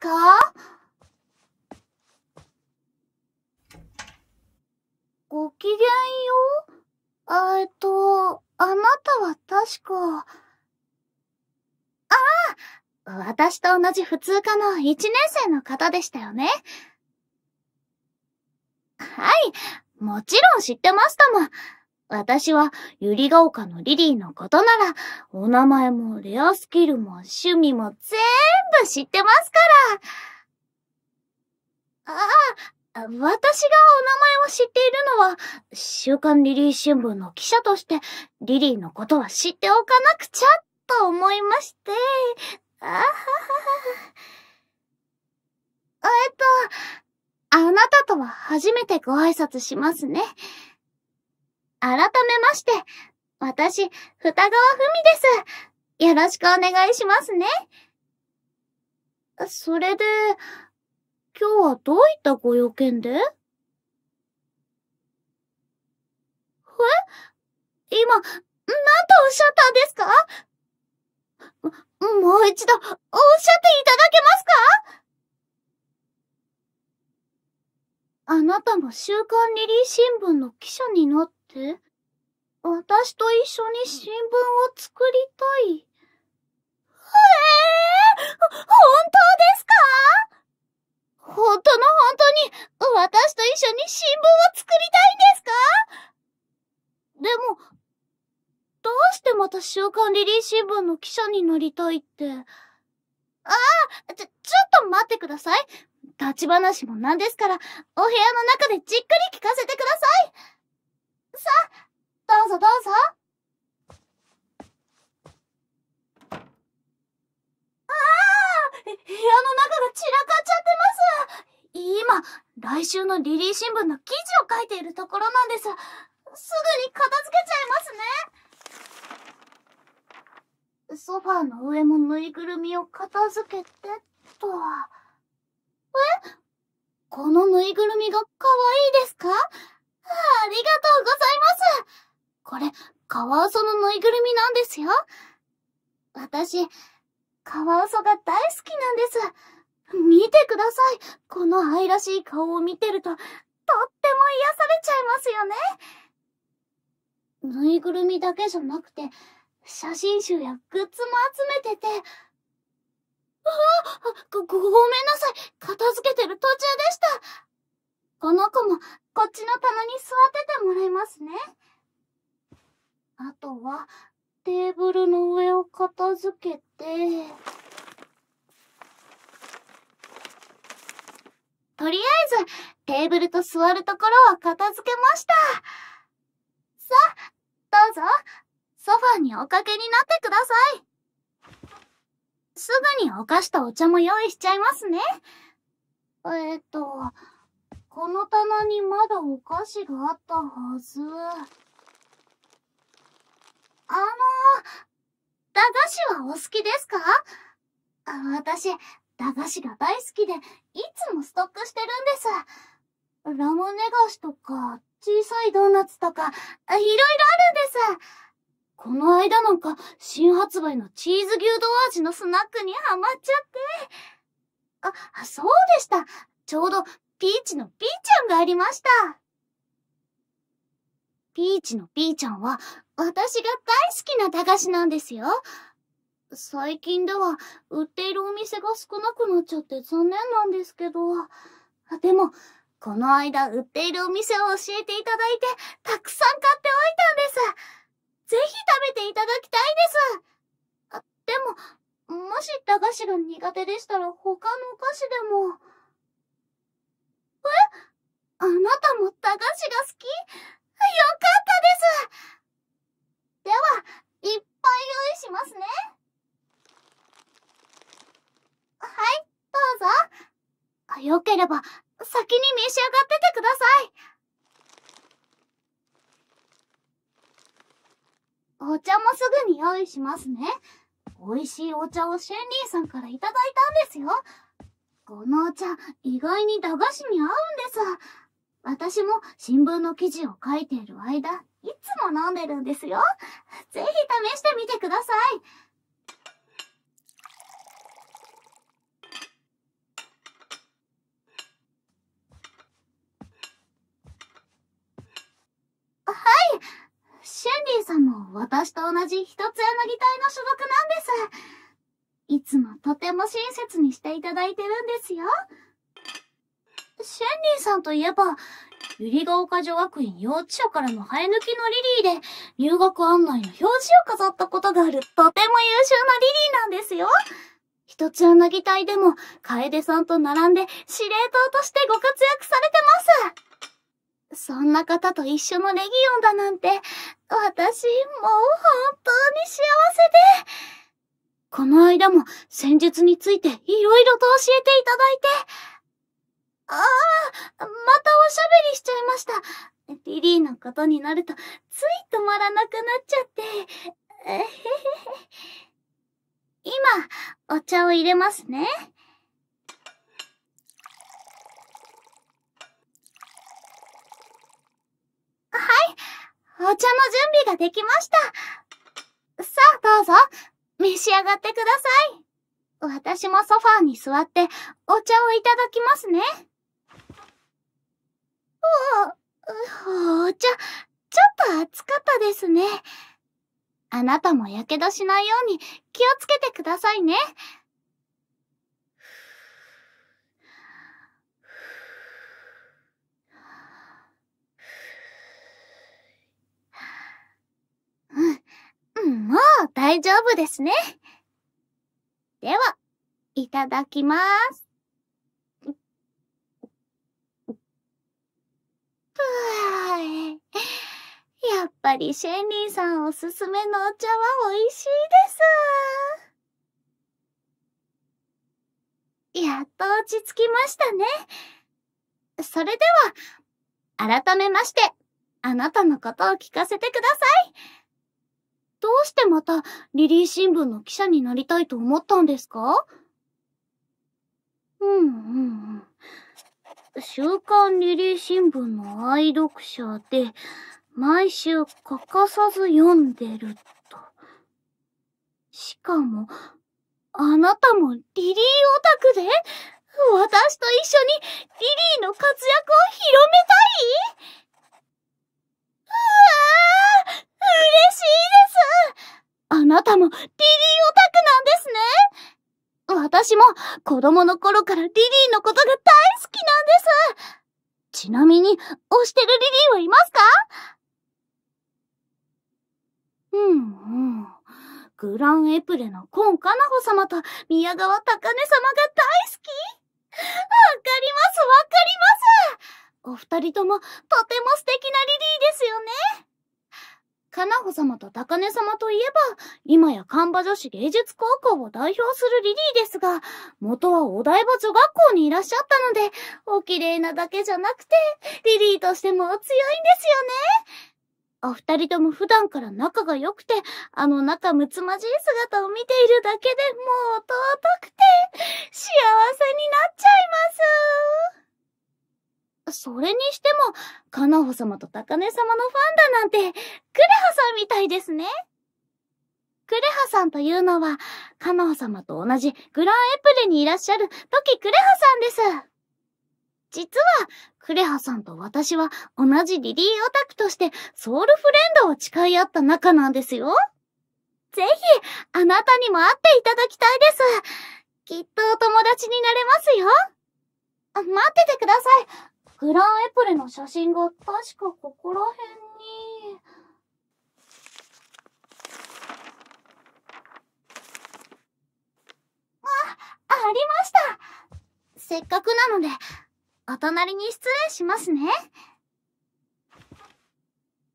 かごきげんようえっと、あなたは確か。ああ私と同じ普通科の1年生の方でしたよね。はい、もちろん知ってましたもん。私は、ゆりが丘のリリーのことなら、お名前もレアスキルも趣味も全部知ってますから。ああ、私がお名前を知っているのは、週刊リリー新聞の記者として、リリーのことは知っておかなくちゃ、と思いまして。あははは。えっと、あなたとは初めてご挨拶しますね。改めまして、私、二川ふみです。よろしくお願いしますね。それで、今日はどういったご用件でえ今、なんとおっしゃったんですかもう一度、おっしゃっていただけますかあなたが週刊リリー新聞の記者になっって私と一緒に新聞を作りたい。ええー、本当ですか本当の本当に私と一緒に新聞を作りたいんですかでも、どうしてまた週刊リリー新聞の記者になりたいって。ああ、ちょ、ちょっと待ってください。立ち話もなんですから、お部屋の中でじっくり聞かせてください。さあ、どうぞどうぞ。ああ部屋の中が散らかっちゃってます。今、来週のリリー新聞の記事を書いているところなんです。すぐに片付けちゃいますね。ソファーの上もぬいぐるみを片付けて、と。えこのぬいぐるみが可愛いですかありがとうございます。これ、カワウソのぬいぐるみなんですよ。私、カワウソが大好きなんです。見てください。この愛らしい顔を見てると、とっても癒されちゃいますよね。ぬいぐるみだけじゃなくて、写真集やグッズも集めてて、ああご、ごめんなさい。片付けてる途中でした。この子もっちの棚に座っててもらいますね。あとは、テーブルの上を片付けて、とりあえず、テーブルと座るところは片付けました。さあ、どうぞ、ソファにおかけになってください。すぐにお菓子とお茶も用意しちゃいますね。えっ、と、この棚にまだお菓子があったはず。あの駄菓子はお好きですか私、駄菓子が大好きで、いつもストックしてるんです。ラムネ菓子とか、小さいドーナツとか、いろいろあるんです。この間なんか、新発売のチーズ牛丼味のスナックにハマっちゃって。あ、そうでした。ちょうどピーチのピーちゃんがありました。ピーチのピーちゃんは私が大好きな駄菓子なんですよ。最近では売っているお店が少なくなっちゃって残念なんですけど。でも、この間売っているお店を教えていただいて、たくさん買っておいたんです。ぜひ食べていただきたいです。でも、もし駄菓子が苦手でしたら他のお菓子でも。えあなたも駄菓子が好きよかったですでは、いっぱい用意しますね。はい、どうぞ。よければ、先に召し上がっててください。お茶もすぐに用意しますね。美味しいお茶をシェンリーさんからいただいたんですよ。このお茶、意外に駄菓子に合うんです。私も新聞の記事を書いている間、いつも飲んでるんですよ。ぜひ試してみてください。はい。シェンリーさんも私と同じ一つ柳隊の所属なんです。いつもとても親切にしていただいてるんですよ。シェンリーさんといえば、リガオ丘女学院幼稚舎からの生え抜きのリリーで、入学案内の表示を飾ったことがあるとても優秀なリリーなんですよ。一つ柳隊でも、楓さんと並んで司令塔としてご活躍されてます。そんな方と一緒のレギオンだなんて、私、もう本当に幸せで。この間も戦術についていろいろと教えていただいて。ああ、またおしゃべりしちゃいました。リリーのことになるとつい止まらなくなっちゃって。今、お茶を入れますね。はい、お茶の準備ができました。さあどうぞ、召し上がってください。私もソファーに座ってお茶をいただきますね。お、お茶、ちょっと熱かったですね。あなたも火傷しないように気をつけてくださいね。うん。もう大丈夫ですね。では、いただきます。ふやっぱりシェンリーさんおすすめのお茶は美味しいです。やっと落ち着きましたね。それでは、改めまして、あなたのことを聞かせてください。どうしてまたリリー新聞の記者になりたいと思ったんですかうんうんうん。週刊リリー新聞の愛読者で、毎週欠かさず読んでると。しかも、あなたもリリーオタクで私と一緒にリリーの活躍を広めたい嬉しいですあなたもリリーオタクなんですね私も子供の頃からリリーのことが大好きなんですちなみに、推してるリリーはいますかうんうん。グランエプレのコンカナホ様と宮川高根様が大好きわかりますわかりますお二人ともとても素敵なリリーですよねかなほ様と高根様といえば、今や神場女子芸術高校を代表するリリーですが、元はお台場女学校にいらっしゃったので、お綺麗なだけじゃなくて、リリーとしてもお強いんですよね。お二人とも普段から仲が良くて、あの仲睦まじい姿を見ているだけでもう尊くて、幸せにそれにしても、カナホ様と高根様のファンだなんて、クレハさんみたいですね。クレハさんというのは、カナホ様と同じグランエプレにいらっしゃる時クレハさんです。実は、クレハさんと私は同じリリーオタクとしてソウルフレンドを誓い合った仲なんですよ。ぜひ、あなたにも会っていただきたいです。きっとお友達になれますよ。待っててください。グランエプレの写真が確かここら辺に。あ、ありましたせっかくなので、お隣に失礼しますね。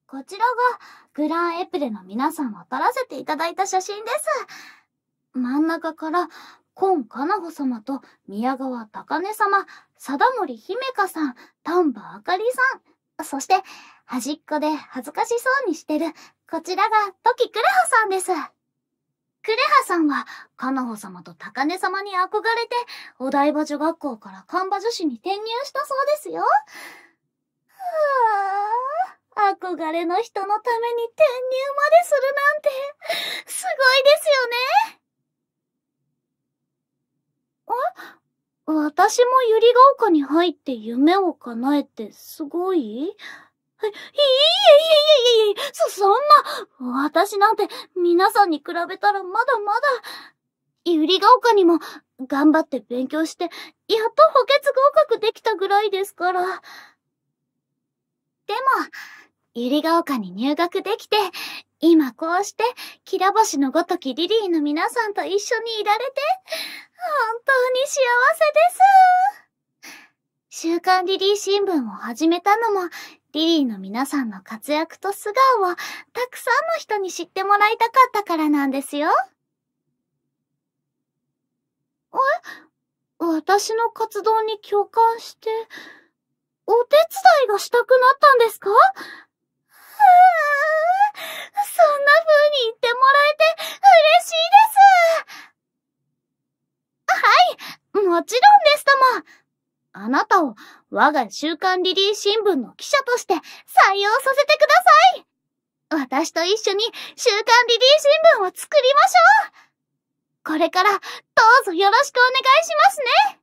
こちらがグランエプレの皆さんを撮らせていただいた写真です。真ん中から、今カナホ様と宮川高根様、貞森姫香さん、丹波あかりさん、そして、端っこで恥ずかしそうにしてる、こちらが時クレハさんです。クレハさんは、カナホ様と高根様に憧れて、お台場女学校からカンバ女子に転入したそうですよ。ぅー、憧れの人のために転入までするなんて、すごいですよね。私もゆりが丘に入って夢を叶えてすごいいえいえいえいえいえ、そ、そんな、私なんて皆さんに比べたらまだまだ、ゆりが丘にも頑張って勉強して、やっと補欠合格できたぐらいですから。でも、ゆりが丘に入学できて、今こうして、きら星のごときリリーの皆さんと一緒にいられて、本当に幸せです。週刊リリー新聞を始めたのも、リリーの皆さんの活躍と素顔をたくさんの人に知ってもらいたかったからなんですよ。え私の活動に共感して、お手伝いがしたくなったんですかそんな風に言ってもらえて嬉しいです。はい、もちろんですとも。あなたを我が週刊リリー新聞の記者として採用させてください。私と一緒に週刊リリー新聞を作りましょうこれからどうぞよろしくお願いしますね